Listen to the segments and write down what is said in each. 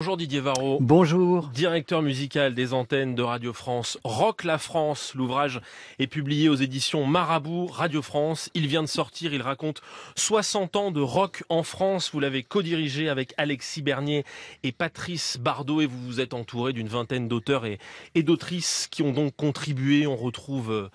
Bonjour Didier Varro. Bonjour. Directeur musical des antennes de Radio France. Rock la France. L'ouvrage est publié aux éditions Marabout, Radio France. Il vient de sortir. Il raconte 60 ans de rock en France. Vous l'avez co-dirigé avec Alexis Bernier et Patrice Bardot et vous vous êtes entouré d'une vingtaine d'auteurs et d'autrices qui ont donc contribué. On retrouve euh,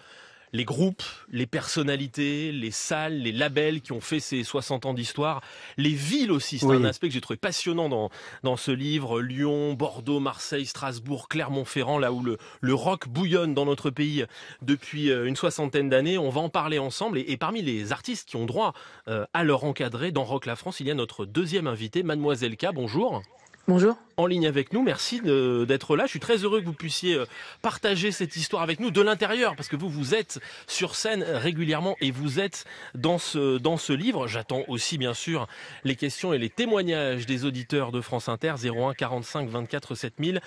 les groupes, les personnalités, les salles, les labels qui ont fait ces 60 ans d'histoire, les villes aussi. C'est un aspect que j'ai trouvé passionnant dans, dans ce livre. Lyon, Bordeaux, Marseille, Strasbourg, Clermont-Ferrand, là où le, le rock bouillonne dans notre pays depuis euh, une soixantaine d'années. On va en parler ensemble. Et, parmi les artistes qui ont droit euh, à leur encadrer dans Rock la France, il y a notre deuxième invité, Mademoiselle K. Bonjour. Bonjour. En ligne avec nous, merci d'être là. Je suis très heureux que vous puissiez euh, partager cette histoire avec nous de l'intérieur, parce que vous vous êtes sur scène régulièrement et vous êtes dans ce dans ce livre. J'attends aussi bien sûr les questions et les témoignages des auditeurs de France Inter 01 45 24 7000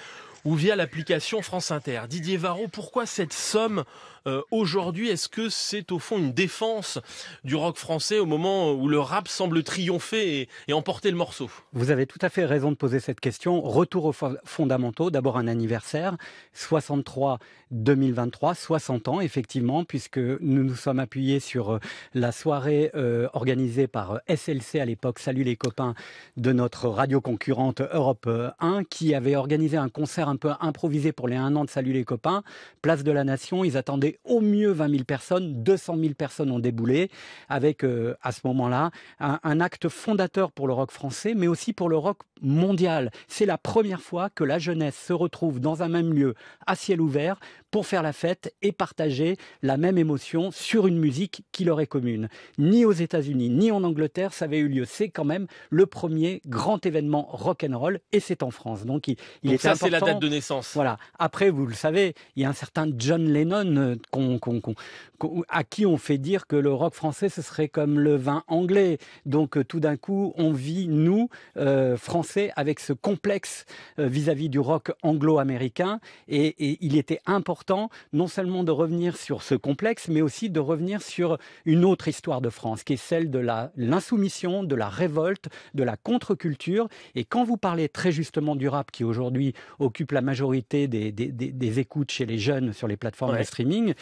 ou via l'application France Inter. Didier Varro, pourquoi cette somme euh, aujourd'hui Est-ce que c'est au fond une défense du rock français au moment où le rap semble triompher et emporter le morceau Vous avez tout à fait raison de poser cette question. Retour aux fondamentaux. D'abord un anniversaire. 63, 2023, 60 ans effectivement, puisque nous nous sommes appuyés sur euh, la soirée euh, organisée par euh, SLC à l'époque, Salut les copains, de notre radio concurrente Europe 1, qui avait organisé un concert un peu improvisé pour les 1 an de Salut les copains, place de la Nation. Ils attendaient au mieux 20 000 personnes, 200 000 personnes ont déboulé, avec à ce moment-là un acte fondateur pour le rock français, mais aussi pour le rock mondial. C'est la première fois que la jeunesse se retrouve dans un même lieu, à ciel ouvert, pour faire la fête et partager la même émotion sur une musique qui leur est commune. Ni aux États-Unis, ni en Angleterre, ça avait eu lieu. C'est quand même le premier grand événement rock and roll et c'est en France. Donc il, ça, c'est la date de naissance. Voilà. Après, vous le savez, il y a un certain John Lennon euh, à qui on fait dire que le rock français ce serait comme le vin anglais. Donc euh, tout d'un coup, on vit nous euh, français avec ce complexe vis-à-vis du rock anglo-américain et il était important temps, non seulement de revenir sur ce complexe, mais aussi de revenir sur une autre histoire de France, qui est celle de l'insoumission, de la révolte, de la contre-culture. Et quand vous parlez très justement du rap, qui aujourd'hui occupe la majorité des, écoutes chez les jeunes sur les plateformes de streaming,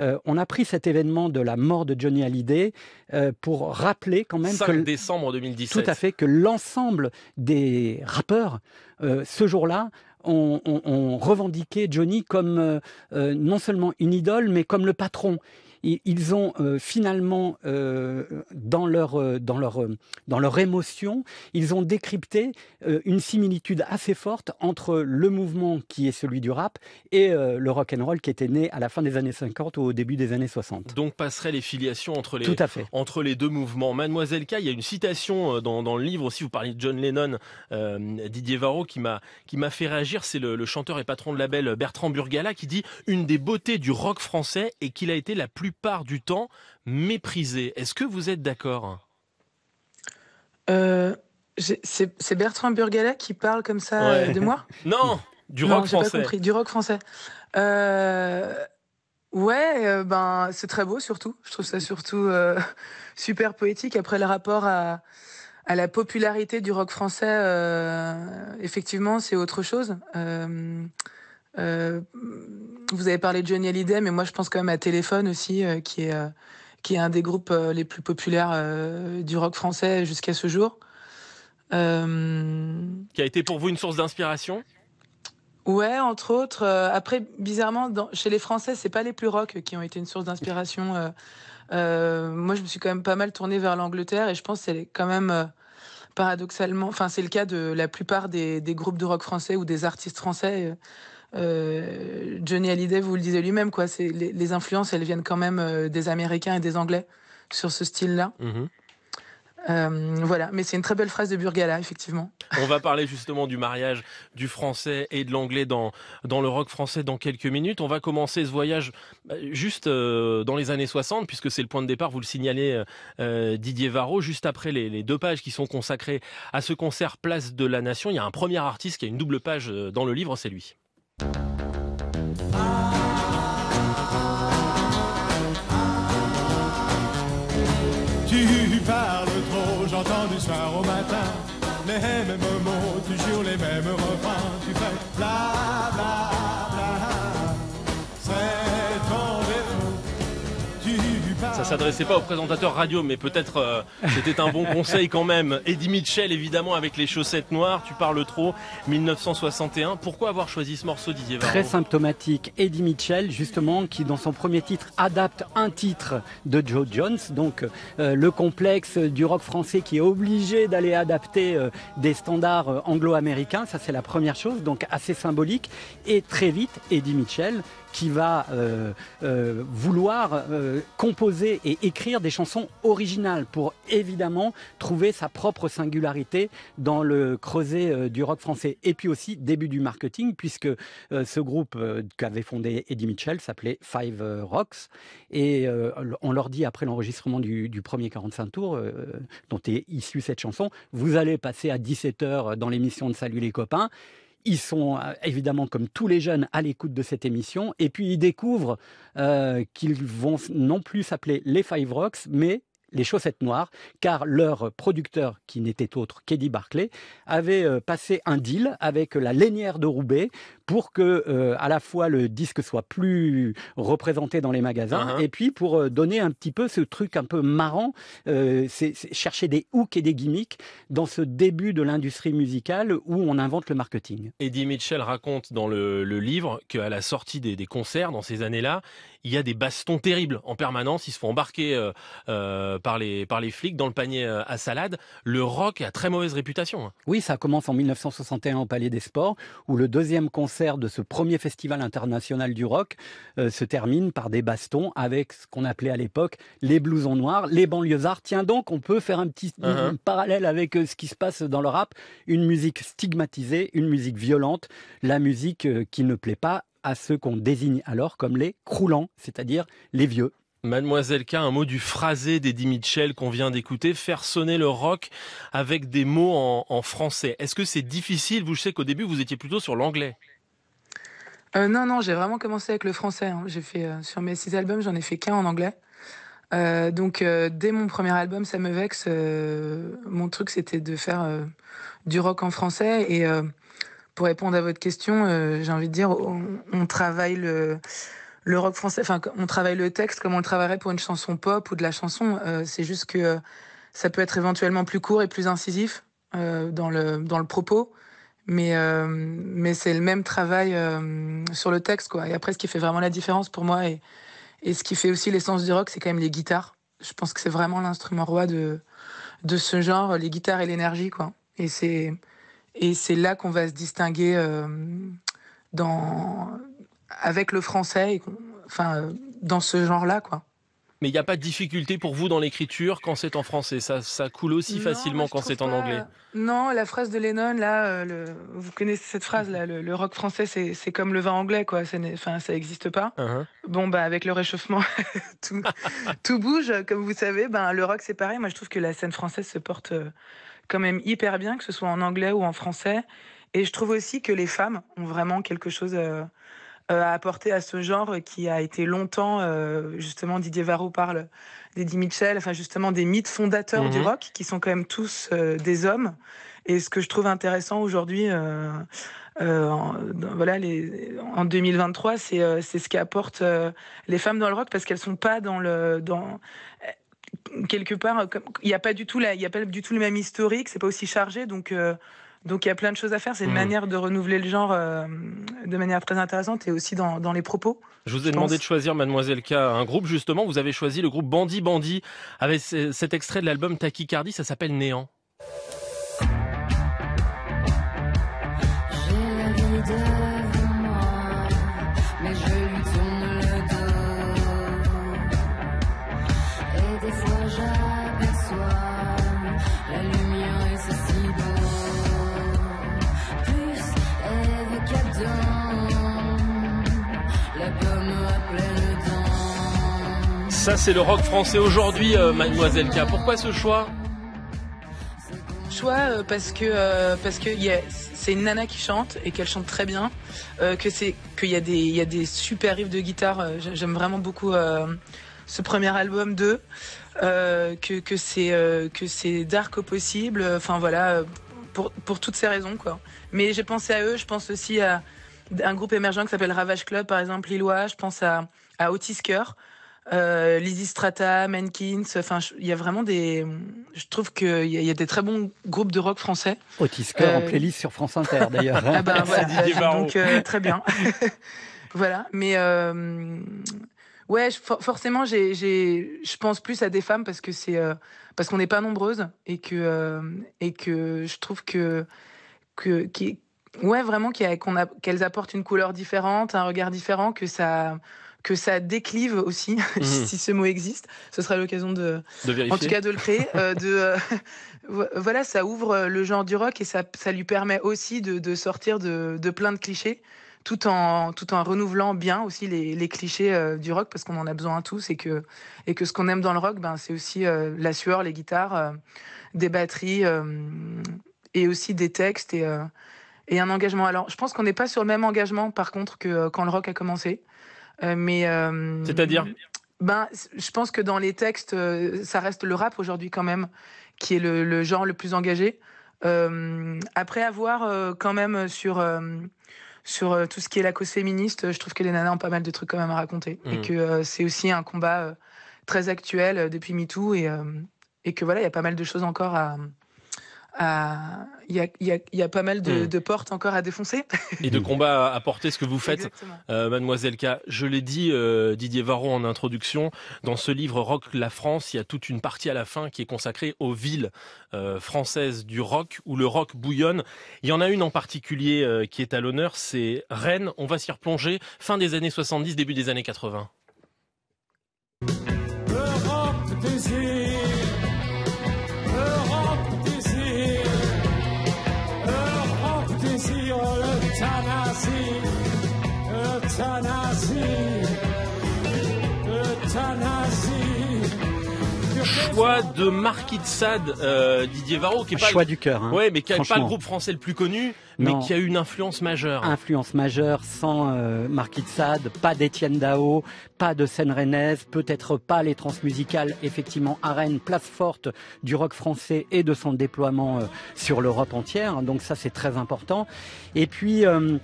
euh, on a pris cet événement de la mort de Johnny Hallyday euh, pour rappeler quand même 5 que, décembre 2017. Tout à fait, que l'ensemble des rappeurs, euh, ce jour-là, on, revendiqué revendiquait Johnny comme euh, euh, non seulement une idole, mais comme le patron ils ont euh, finalement, euh, dans, leur, euh, dans, leur, dans leur émotion, ils ont décrypté une similitude assez forte entre le mouvement qui est celui du rap et le rock and roll qui était né à la fin des années 50 ou au début des années 60. Donc passerait les filiations entre les, Entre les deux mouvements. Mademoiselle K, il y a une citation dans, dans le livre aussi, vous parliez de John Lennon, Didier Varro, qui m'a fait réagir, c'est le, chanteur et patron de label Bertrand Burgala qui dit « Une des beautés du rock français et qu'il a été la plus part du temps méprisé. Est-ce que vous êtes d'accord euh, C'est Bertrand Burgala qui parle comme ça de moi Non, du rock français. Pas du rock français. ouais, euh, ben c'est très beau surtout. Je trouve ça surtout euh, super poétique. Après le rapport à à la popularité du rock français, effectivement, c'est autre chose. Euh, vous avez parlé de Johnny Hallyday, mais moi je pense quand même à Téléphone aussi, euh, qui est euh, qui est un des groupes les plus populaires du rock français jusqu'à ce jour. Qui a été pour vous une source d'inspiration Ouais, entre autres. après, bizarrement, dans... chez les Français, c'est pas les plus rock qui ont été une source d'inspiration. moi, je me suis quand même pas mal tournée vers l'Angleterre et je pense que c'est quand même paradoxalement, enfin, c'est le cas de la plupart des... des, groupes de rock français ou des artistes français. Euh, Johnny Hallyday vous le disait lui-même, quoi. C'est les, influences, elles viennent quand même euh, des Américains et des Anglais sur ce style-là. Mhm. Euh, voilà, mais c'est une très belle phrase de Burgala, effectivement. On va parler justement du mariage du français et de l'anglais dans, le rock français dans quelques minutes. On va commencer ce voyage juste dans les années 60, puisque c'est le point de départ, vous le signalez Didier Varro, juste après les, les, deux pages qui sont consacrées à ce concert Place de la Nation. Il y a un premier artiste qui a une double page dans le livre, c'est lui. Tu parles trop, j'entends du soir au matin les mêmes mots, toujours les mêmes refrains. Tu fais la s'adressait pas au présentateur radio, mais peut-être euh, c'était un bon conseil quand même. Eddie Mitchell, évidemment, avec les chaussettes noires, tu parles trop, 1961. Pourquoi avoir choisi ce morceau, Didier Varro Très symptomatique. Eddie Mitchell, justement, qui dans son premier titre adapte un titre de Joe Jones, donc euh, le complexe du rock français qui est obligé d'aller adapter euh, des standards anglo-américains. Ça, c'est la première chose, donc assez symbolique. Et très vite, Eddie Mitchell qui va euh, euh, vouloir euh, composer et écrire des chansons originales pour évidemment trouver sa propre singularité dans le creuset du rock français. Et puis aussi début du marketing, puisque ce groupe qu'avait fondé Eddie Mitchell s'appelait Five Rocks. Et on leur dit après l'enregistrement du, du, premier 45 tours, dont est issue cette chanson, vous allez passer à 17h dans l'émission de Salut les copains ils sont euh, évidemment comme tous les jeunes à l'écoute de cette émission et puis ils découvrent euh, qu'ils vont non plus s'appeler les Five Rocks mais les chaussettes noires, car leur producteur, qui n'était autre qu'Eddie Barclay, avait euh, passé un deal avec la Lénière de Roubaix pour que euh, à la fois le disque soit plus représenté dans les magasins uh-huh. et puis pour euh, donner un petit peu ce truc un peu marrant, c'est chercher des hooks et des gimmicks dans ce début de l'industrie musicale où on invente le marketing. Eddie Mitchell raconte dans le, livre qu'à la sortie des, concerts dans ces années-là, il y a des bastons terribles en permanence. Ils se font embarquer par les, par les flics dans le panier euh, à salade, le rock a très mauvaise réputation. Hein. Oui, ça commence en 1961 au Palais des Sports, où le deuxième concert de ce premier festival international du rock euh, se termine par des bastons avec ce qu'on appelait à l'époque les blousons noirs, les banlieusards. Tiens donc, on peut faire un petit uh-huh. parallèle avec euh, ce qui se passe dans le rap. Une musique stigmatisée, une musique violente, la musique qui ne plaît pas à ceux qu'on désigne alors comme les croulants, c'est-à-dire les vieux. Mademoiselle K, un mot du phrasé d'Eddie Mitchell qu'on vient d'écouter, faire sonner le rock avec des mots en, français. Est-ce que c'est difficile Vous, je sais qu'au début, vous étiez plutôt sur l'anglais. Euh, non, non, j'ai vraiment commencé avec le français. Hein. J'ai fait euh, sur mes six albums, j'en ai fait qu'un en anglais. Euh, donc dès mon premier album, ça me vexe. mon truc, c'était de faire du rock en français. Et pour répondre à votre question, j'ai envie de dire, on travaille le le rock français, enfin, on travaille le texte comme on le travaillerait pour une chanson pop ou de la chanson. Euh, c'est juste que euh, ça peut être éventuellement plus court et plus incisif euh, dans, le, dans le propos. Mais, mais c'est le même travail sur le texte. Quoi. Et après, ce qui fait vraiment la différence pour moi et, ce qui fait aussi l'essence du rock, c'est quand même les guitares. Je pense que c'est vraiment l'instrument roi de, de ce genre, les guitares et l'énergie. Quoi. Et, c'est, et c'est là qu'on va se distinguer dans avec le français, enfin, dans ce genre-là, quoi. Mais il n'y a pas de difficulté pour vous dans l'écriture quand c'est en français. Ça, ça coule aussi facilement quand c'est en anglais. Non, la phrase de Lennon, là, euh, vous connaissez cette phrase là, le, rock français, c'est comme le vin anglais, quoi. Enfin, ça n'existe pas. Uh-huh. Bon, bah, avec le réchauffement, tout, bouge, comme vous savez. Ben, le rock, c'est pareil. Moi, je trouve que la scène française se porte euh, quand même hyper bien, que ce soit en anglais ou en français. Et je trouve aussi que les femmes ont vraiment quelque chose. Euh, euh, à apporter à ce genre qui a été longtemps, euh, justement, Didier Varro parle d'Eddie Mitchell, enfin justement des mythes fondateurs du mhm. rock, qui sont quand même tous euh, des hommes. Et ce que je trouve intéressant aujourd'hui, en, voilà, les, en 2023, c'est c'est ce qu'apportent les femmes dans le rock parce qu'elles sont pas dans le dans quelque part. Il n'y a pas du tout il y a pas du tout le même historique. C'est pas aussi chargé, donc. Donc il y a plein de choses à faire. C'est une hmm. manière de renouveler le genre euh, de manière très intéressante et aussi dans, les propos. Je vous ai demandé de choisir, mademoiselle K, un groupe justement. Vous avez choisi le groupe Bandit Bandit avec cet extrait de l'album Tachycardie. Ça s'appelle Néant. Ça, c'est le rock français aujourd'hui, euh, Mademoiselle K. Pourquoi ce choix Choix euh, parce que euh, parce que c'est une nana qui chante et qu'elle chante très bien. que c'est qu'il y a des il y a des super riffs de guitare. J'aime vraiment beaucoup ce premier album d'eux. que que c'est que c'est dark au possible. Enfin voilà pour toutes ces raisons quoi. Mais j'ai pensé à eux. Je pense aussi à un groupe émergent qui s'appelle Ravage Club par exemple lillois. Je pense à à Otis Cœur euh, Lizzie Strata, Mankins. Enfin, il y a vraiment des. Je trouve qu'il y, y, a des très bons groupes de rock français. Otis en euh, playlist sur France Inter d'ailleurs. ah bah, donc euh, très bien. voilà, mais. Ouais, forcément, je pense plus à des femmes parce que c'est parce qu'on n'est pas nombreuses et que et que je trouve que que qui ouais vraiment qu'elles apportent une couleur différente, un regard différent, que ça que ça déclive aussi, mhm. si ce mot existe. Ce sera l'occasion de, de en tout cas, de le créer. Euh, de, euh, voilà, ça ouvre euh, le genre du rock et ça, ça lui permet aussi de, sortir de, plein de clichés, tout en, tout en renouvelant bien aussi les, les clichés du rock, parce qu'on en a besoin à tous et que, et que ce qu'on aime dans le rock, ben, c'est aussi la sueur, les guitares, des batteries et aussi des textes et, et un engagement. Alors, je pense qu'on n'est pas sur le même engagement, par contre, que quand le rock a commencé. Euh, mais. Euh, C'est-à-dire ben, je pense que dans les textes, euh, ça reste le rap aujourd'hui quand même, qui est le, genre le plus engagé. après avoir quand même sur, sur tout ce qui est la cause féministe, je trouve que les nanas ont pas mal de trucs quand même à raconter. Et mm. que c'est aussi un combat très actuel depuis MeToo. Et, et que voilà, il y a pas mal de choses encore à, il, euh, y a, pas mal hmm. de, portes encore à défoncer. Et de combats à porter ce que vous faites, euh, mademoiselle K. Je l'ai dit, euh, Didier Varro en introduction, dans ce livre Rock la France, il y a toute une partie à la fin qui est consacrée aux villes françaises du rock, où le rock bouillonne. Il y en a une en particulier qui est à l'honneur, c'est Rennes. On va s'y replonger, fin des années 70, début des années 80. Tanazi, Tanazi. choix de Marquis de Sade, euh, Didier Varro, qui est pas choix du cœur. Hein. Oui, mais qui n'est pas le groupe français le plus connu, mais qui a eu une influence majeure. Influence majeure, sans euh, Marquis de Sade, pas d'Étienne Dao, pas de seine rennaise, peut-être pas les transmusicales. Effectivement, à Rennes, place forte du rock français et de son déploiement euh, sur l'Europe entière. Hein. Donc ça, c'est très important. Et puis. Euh,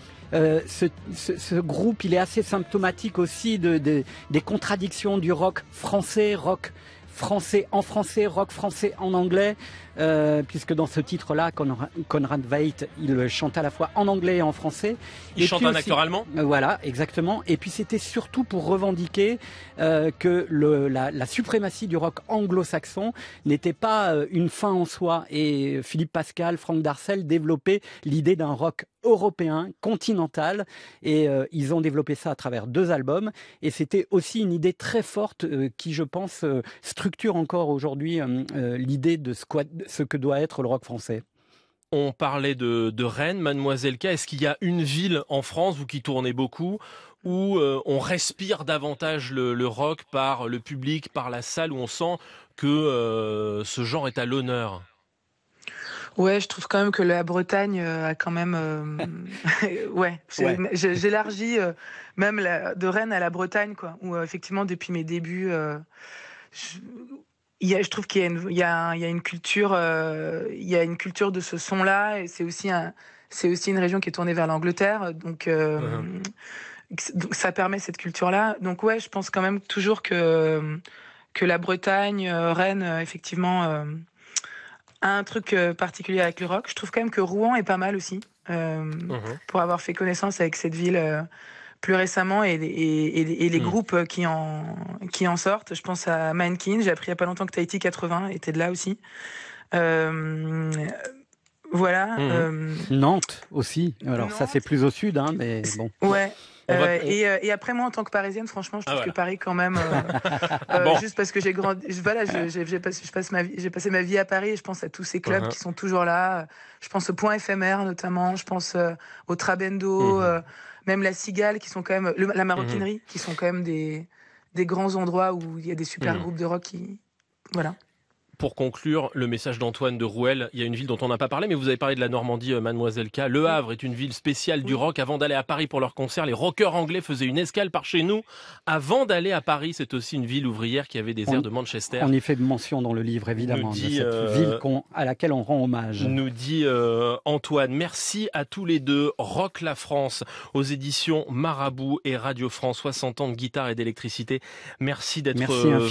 ce, ce, groupe, il est assez symptomatique aussi des contradictions du rock français, rock français en français, rock français en anglais, euh, puisque dans ce titre-là, Conrad Veidt, il chante à la fois en anglais et en français. Il chante un allemand Voilà, exactement. Et puis c'était surtout pour revendiquer euh, que la, la, suprématie du rock anglo-saxon n'était pas euh, une fin en soi. Et Philippe Pascal, Franck Darcel développaient l'idée d'un rock européen, continental. Et euh, ils ont développé ça à travers deux albums. Et c'était aussi une idée très forte euh, qui, je pense, euh, structure encore aujourd'hui l'idée de ce, que doit être le rock français. On parlait de, Rennes, Mademoiselle K. Est-ce qu'il y a une ville en France, vous qui tournez beaucoup, où on respire davantage le, rock par le public, par la salle, où on sent que ce genre est à l'honneur Ouais, je trouve quand même que la Bretagne euh, a quand même. Euh, ouais, j'élargis euh, même la, de Rennes à la Bretagne, quoi. Où effectivement, depuis mes débuts, je, je trouve qu'il y, a une culture, il y a une culture de ce son-là, et c'est aussi un, c'est aussi une région qui est tournée vers l'Angleterre, donc. Uh-huh. donc ça permet cette culture-là. Donc ouais, je pense quand même toujours que que la Bretagne, Rennes, effectivement, un truc euh, particulier avec le rock. Je trouve quand même que Rouen est pas mal aussi, euh, mhm. pour avoir fait connaissance avec cette ville euh, plus récemment et, et, les mhm. groupes qui en, qui en sortent. Je pense à Mankin, j'ai appris il n'y a pas longtemps que Tahiti 80 était de là aussi. voilà. Mhm. Nantes aussi. Alors ça c'est plus au sud, hein, mais bon. Ouais, euh, euh, et, après, moi, en tant que parisienne, franchement, je ah, trouve que Paris, quand même, euh, juste parce que j'ai grandi. Voilà, j'ai passé, ma vie, j'ai passé ma vie à Paris et je pense à tous ces clubs uh-huh. qui sont toujours là. Je pense au Point Éphémère, notamment. Je pense au Trabendo, uh-huh. même la Cigale, qui sont quand même. la Maroquinerie, uh-huh. qui sont quand même des, des grands endroits où il y a des super groupes de rock qui. Voilà pour conclure, le message d'Antoine de Rouel, il y a une ville dont on n'a pas parlé, mais vous avez parlé de la Normandie, euh, mademoiselle K. Le Havre est une ville spéciale du rock. Avant d'aller à Paris pour leur concert, les rockeurs anglais faisaient une escale par chez nous. Avant d'aller à Paris, c'est aussi une ville ouvrière qui avait des airs de Manchester. On y fait mention dans le livre, évidemment, de cette euh, ville à laquelle on rend hommage. Nous dit euh, Antoine, merci à tous les deux. Rock la France aux éditions Marabout et Radio France, 60 ans de guitare et d'électricité. Merci d'être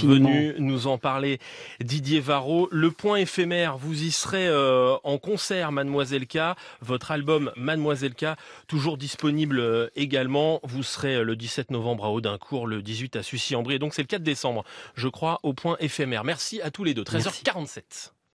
venus nous en parler. Didier le point éphémère, vous y serez euh, en concert, Mademoiselle K. Votre album Mademoiselle K, toujours disponible euh, également. Vous serez euh, le 17 novembre à Audincourt, le 18 à Sucy-en-Brie. Donc c'est le 4 décembre, je crois, au point éphémère. Merci à tous les deux. 13h47.